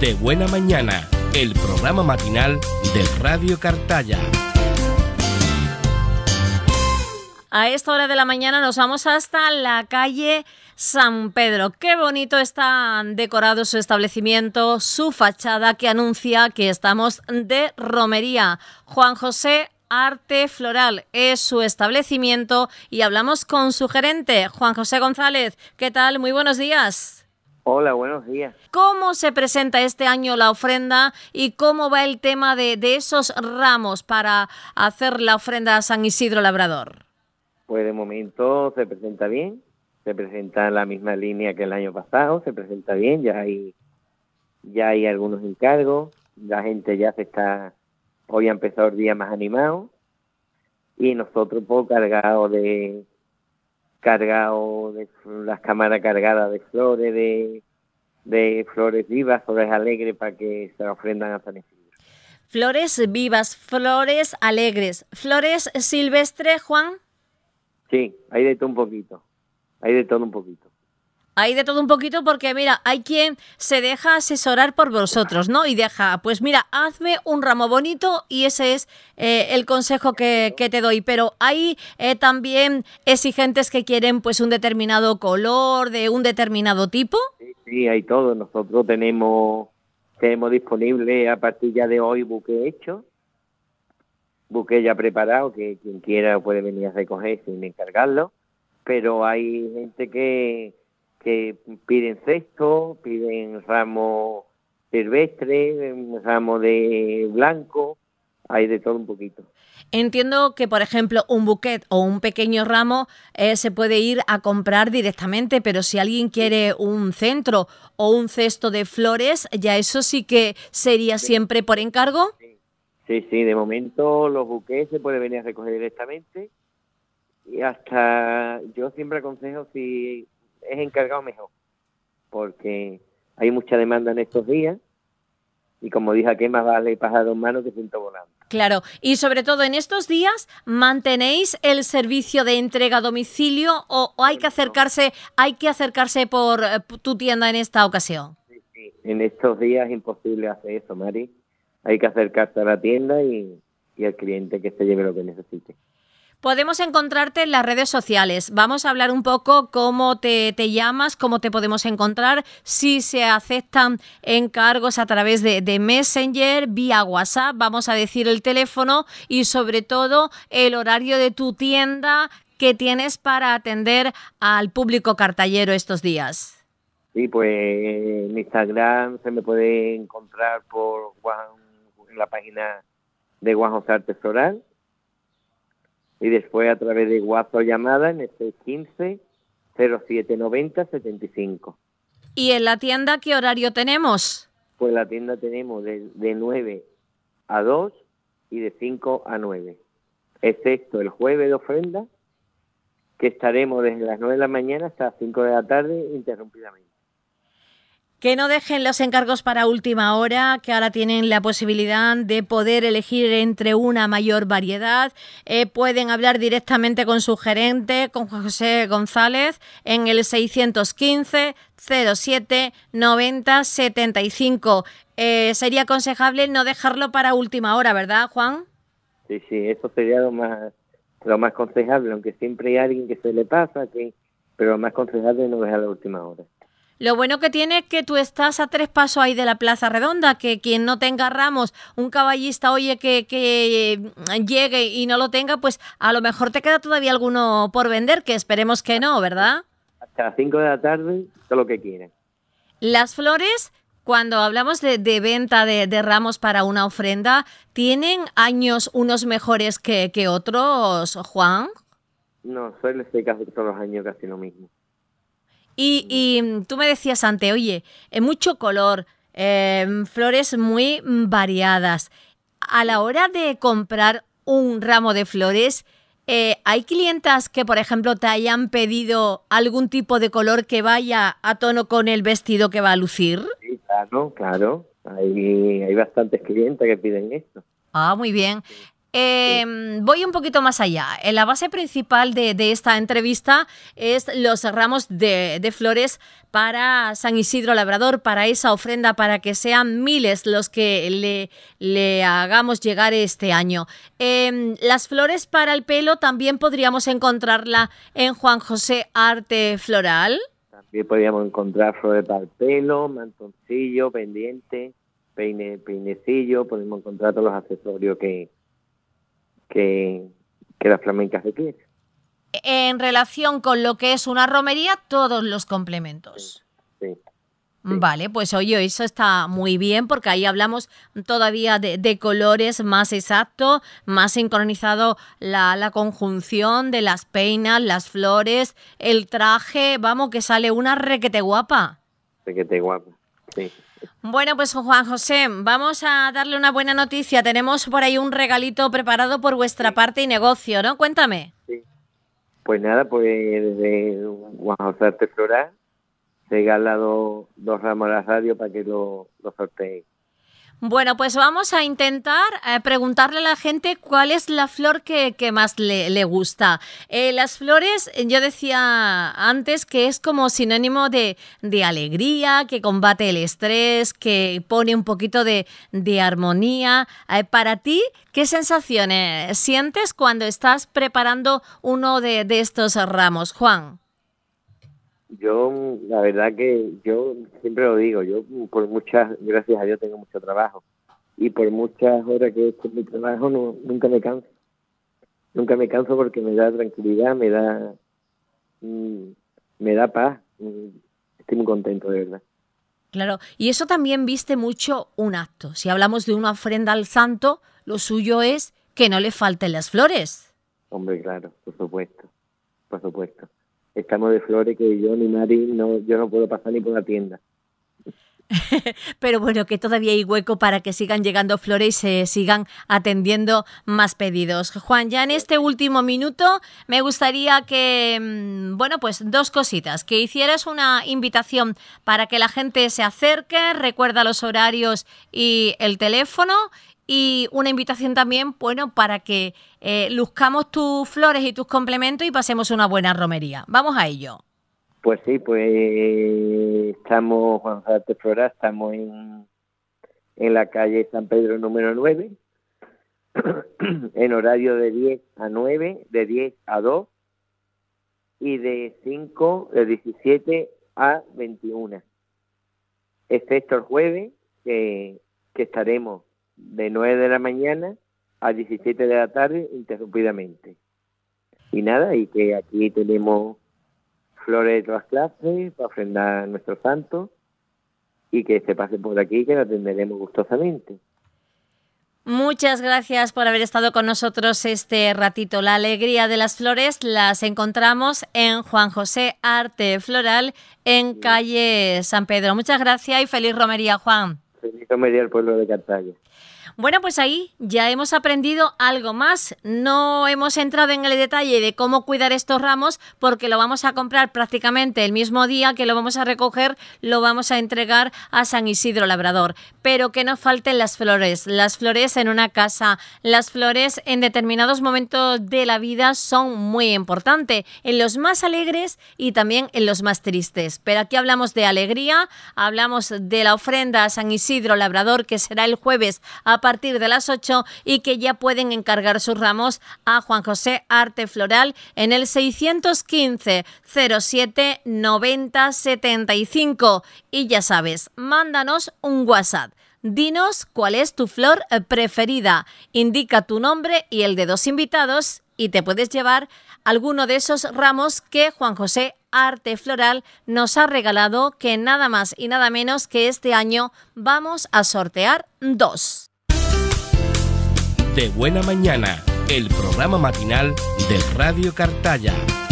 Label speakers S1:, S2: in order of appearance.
S1: De Buena Mañana, el programa matinal de Radio Cartaya.
S2: A esta hora de la mañana nos vamos hasta la calle San Pedro. Qué bonito está decorado su establecimiento, su fachada que anuncia que estamos de romería. Juan José Arte Floral es su establecimiento y hablamos con su gerente, Juan José González. ¿Qué tal? Muy buenos días.
S1: Hola, buenos días.
S2: ¿Cómo se presenta este año la ofrenda y cómo va el tema de, esos ramos para hacer la ofrenda a San Isidro Labrador?
S1: Pues de momento se presenta bien, se presenta la misma línea que el año pasado, se presenta bien, ya hay, ya hay algunos encargos, la gente ya se está, hoy ha empezado el día más animado y nosotros poco cargados de, cargado de las cámaras cargadas de flores, de, de flores vivas, flores alegres para que se ofrendan a San Isidro.
S2: Flores vivas, flores alegres, flores silvestres, Juan.
S1: Sí, hay de todo un poquito, hay de todo un poquito.
S2: Hay de todo un poquito porque, mira, hay quien se deja asesorar por vosotros, ¿no? Y deja, pues mira, hazme un ramo bonito y ese es eh, el consejo que, te doy. Pero hay eh, también exigentes que quieren pues un determinado color, de un determinado tipo.
S1: Sí, hay todo. Nosotros tenemos, tenemos disponible a partir ya de hoy buque hecho, buque ya preparado, que quien quiera puede venir a recoger sin encargarlo. Pero hay gente que que piden cesto, piden ramo silvestre, ramo de blanco, hay de todo un poquito.
S2: Entiendo que, por ejemplo, un buquet o un pequeño ramo eh, se puede ir a comprar directamente, pero si alguien quiere un centro o un cesto de flores, ya eso sí que sería siempre por encargo.
S1: Sí. sí, de momento los buquets se pueden venir a recoger directamente. Y hasta yo siempre aconsejo si es encargado mejor, porque hay mucha demanda en estos días y como dije aquí, más vale pájaro en mano que ciento volando.
S2: Claro, y sobre todo en estos días, ¿mantenéis el servicio de entrega a domicilio o, hay que acercarse, hay que acercarse por eh, tu tienda en esta ocasión?
S1: Sí, En estos días es imposible hacer eso, Mari. Hay que acercarse a la tienda y, y al cliente que se lleve lo que necesite.
S2: Podemos encontrarte en las redes sociales. Vamos a hablar un poco cómo te, llamas, cómo te podemos encontrar, si se aceptan encargos a través de, Messenger, vía WhatsApp, vamos a decir el teléfono y sobre todo el horario de tu tienda que tienes para atender al público cartallero estos días.
S1: Sí, pues en Instagram se me puede encontrar por Juan, en la página de Juan Artes Artesoral y después a través de WhatsApp llamada en el 15 0790 75.
S2: ¿Y en la tienda qué horario tenemos?
S1: Pues la tienda tenemos de, de 9 a 2 y de 5 a 9, excepto el jueves de ofrenda, que estaremos desde las 9 de la mañana hasta las 5 de la tarde interrumpidamente.
S2: Que no dejen los encargos para última hora, que ahora tienen la posibilidad de poder elegir entre una mayor variedad. Eh, pueden hablar directamente con su gerente, con José González, en el 615 07 90 75. sería aconsejable no dejarlo para última hora, ¿verdad, Juan?
S1: Sí, sí, eso sería lo más, lo más aconsejable, aunque siempre hay alguien que se le pasa, que, pero lo más aconsejable es no dejarlo a última hora.
S2: Lo bueno que tiene es que tú estás a tres pasos ahí de la Plaza Redonda, que quien no tenga ramos, un caballista, oye, que, eh, llegue y no lo tenga, pues a lo mejor te queda todavía alguno por vender, que esperemos que no, ¿verdad?
S1: Hasta las cinco de la tarde, todo lo que quieren.
S2: Las flores, cuando hablamos de, venta de, ramos para una ofrenda, ¿tienen años unos mejores que, otros, Juan?
S1: No, suele ser casi todos los años casi lo mismo.
S2: Y, mm, tú me decías antes, oye, eh, mucho color, em, flores muy mm, variadas. A la hora de comprar un ramo de flores, eh, ¿hay clientas que, por ejemplo, te hayan pedido algún tipo de color que vaya a tono con el vestido que va a
S1: lucir? Sí, claro, claro. Hay, hay bastantes clientes que piden esto.
S2: Ah, muy bien. Em, voy un poquito más allá. Eh, la base principal de, de esta entrevista es los ramos de, de, flores para San Isidro Labrador, para esa ofrenda, para que sean miles los que le, le hagamos llegar este año. Em, las flores para el pelo también podríamos encontrarla en Juan José Arte Floral.
S1: También podríamos encontrar flores para el pelo, mantoncillo, pendiente, peine, peinecillo, podemos encontrar todos los accesorios que que, que flamencas de pie En
S2: relación con lo que es una romería, todos los complementos. vale, pues oye, eso está muy bien porque ahí hablamos todavía de, de colores más exacto más sincronizado la, la conjunción de las peinas, las flores, el traje, vamos, que sale una requete guapa.
S1: Requete guapa, sí.
S2: Bueno, pues Juan José, vamos a darle una buena noticia. Tenemos por ahí un regalito preparado por vuestra parte y negocio, ¿no? Cuéntame.
S1: Pues nada, pues desde Juan José Arte Floral ha lado dos ramos de radio para que lo, lo sorteéis.
S2: Bueno, pues vamos a intentar eh, preguntarle a la gente cuál es la flor que, más le, gusta. Eh, las flores, yo decía antes que es como sinónimo de, alegría, que combate el estrés, que pone un poquito de, armonía. Eh, para ti, ¿qué sensaciones sientes cuando estás preparando uno de estos ramos, Juan?
S1: Yo, la verdad que yo siempre lo digo, yo por muchas, gracias a Dios tengo mucho trabajo y por muchas horas que he hecho mi trabajo no, nunca me canso. Nunca me canso porque me da tranquilidad, me da, mm, me da paz. Mm, estoy muy contento, de verdad.
S2: Claro, y eso también viste mucho un acto. Si hablamos de una ofrenda al santo, lo suyo es que no le falten las flores.
S1: Hombre, claro, por supuesto, por supuesto. Estamos de flores que yo ni Mari, no, yo no puedo pasar ni por la tienda.
S2: Pero bueno, que todavía hay hueco para que sigan llegando flores y se sigan atendiendo más pedidos. Juan, ya en este último minuto me gustaría que, mm, bueno, pues dos cositas, que hicieras una invitación para que la gente se acerque, recuerda los horarios y el teléfono y una invitación también, bueno, para que eh, luzcamos tus flores y tus complementos y pasemos una buena romería. Vamos a ello.
S1: Pues sí, pues estamos, Juan Flora, estamos en, la calle San Pedro número 9, en horario de 10 a 9, de 10 a 2 y de 5, de 17 a 21. Excepto el jueves, que estaremos de 9 de la mañana a 17 de la tarde interrumpidamente. Y nada, y que aquí tenemos flores de todas clases para ofrendar a nuestro santo y que se pase por aquí que lo atenderemos gustosamente.
S2: Muchas gracias por haber estado con nosotros este ratito. La alegría de las flores las encontramos en Juan José Arte Floral en calle San Pedro. Muchas gracias y feliz romería, Juan
S1: pueblo de
S2: Bueno, pues ahí ya hemos aprendido algo más. No hemos entrado en el detalle de cómo cuidar estos ramos porque lo vamos a comprar prácticamente el mismo día que lo vamos a recoger, lo vamos a entregar a San Isidro Labrador. Pero que no falten las flores. Las flores en una casa, las flores en determinados momentos de la vida son muy importantes, en los más alegres y también en los más tristes. Pero aquí hablamos de alegría, hablamos de la ofrenda a San Isidro hidrolabrador que será el jueves a partir de las 8 y que ya pueden encargar sus ramos a Juan José Arte Floral en el 615 07 90 75. Y ya sabes, mándanos un WhatsApp. Dinos cuál es tu flor preferida. Indica tu nombre y el de dos invitados y te puedes llevar alguno de esos ramos que Juan José Arte Floral nos ha regalado, que nada más y nada menos que este año vamos a sortear dos.
S1: De buena mañana, el programa matinal de Radio Cartaya.